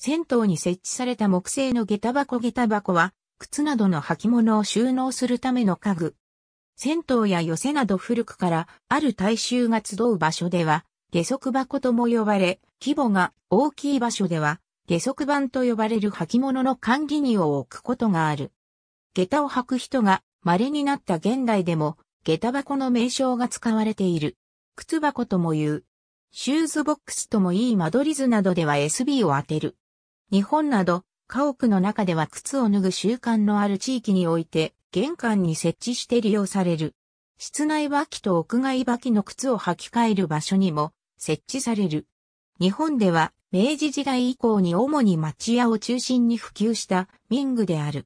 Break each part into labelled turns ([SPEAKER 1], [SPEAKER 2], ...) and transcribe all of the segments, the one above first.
[SPEAKER 1] 銭湯に設置された木製の下駄箱下駄箱は、靴などの履物を収納するための家具。銭湯や寄せなど古くからある大衆が集う場所では、下足箱とも呼ばれ、規模が大きい場所では、下足板と呼ばれる履物の管理人を置くことがある。下駄を履く人が稀になった現代でも、下駄箱の名称が使われている。靴箱とも言う。シューズボックスともいい間取り図などでは SB を当てる。日本など家屋の中では靴を脱ぐ習慣のある地域において玄関に設置して利用される。室内履きと屋外履きの靴を履き替える場所にも設置される。日本では明治時代以降に主に町屋を中心に普及した民具である。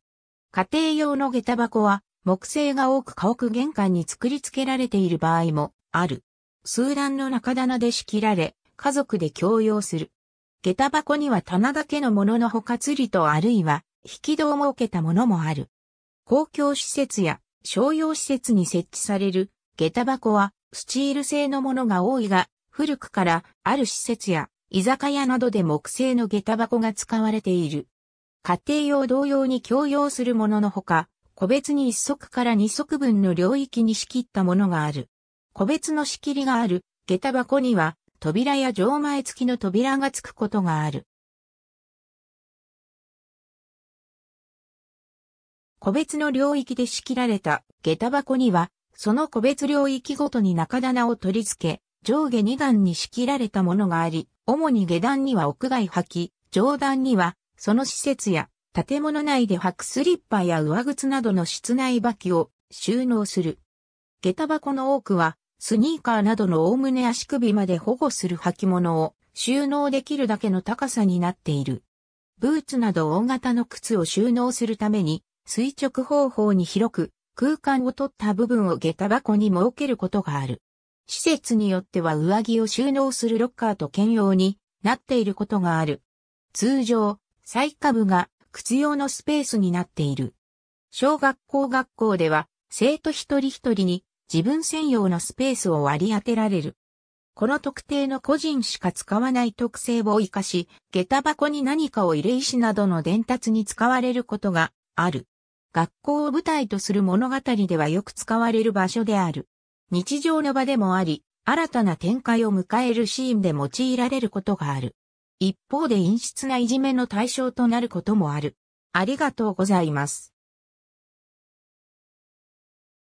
[SPEAKER 1] 家庭用の下駄箱は木製が多く家屋玄関に作り付けられている場合もある。数段の中棚で仕切られ、家族で共用する。下駄箱には棚だけのもののほか釣りとあるいは引き戸を設けたものもある。公共施設や商用施設に設置される下駄箱はスチール製のものが多いが、古くからある施設や居酒屋などで木製の下駄箱が使われている。家庭用同様に共用するもののほか、個別に一足から二足分の領域に仕切ったものがある。個別の仕切りがある下駄箱には扉や錠前付きの扉が付くことがある。
[SPEAKER 2] 個別の領域で仕
[SPEAKER 1] 切られた下駄箱には、その個別領域ごとに中棚を取り付け、上下2段に仕切られたものがあり、主に下段には屋外履き、上段には、その施設や建物内で履くスリッパや上靴などの室内履きを収納する。下駄箱の多くはスニーカーなどの概ね足首まで保護する履物を収納できるだけの高さになっている。ブーツなど大型の靴を収納するために垂直方法に広く空間を取った部分を下駄箱に設けることがある。施設によっては上着を収納するロッカーと兼用になっていることがある。通常、最下部が靴用のスペースになっている。小学校学校では生徒一人一人に自分専用のスペースを割り当てられる。この特定の個人しか使わない特性を活かし、下駄箱に何かを入れ石などの伝達に使われることがある。学校を舞台とする物語ではよく使われる場所である。日常の場でもあり、新たな展開を迎えるシーンで用いられることがある。一方で陰湿ないじめの対象となることもある。ありがとうございます。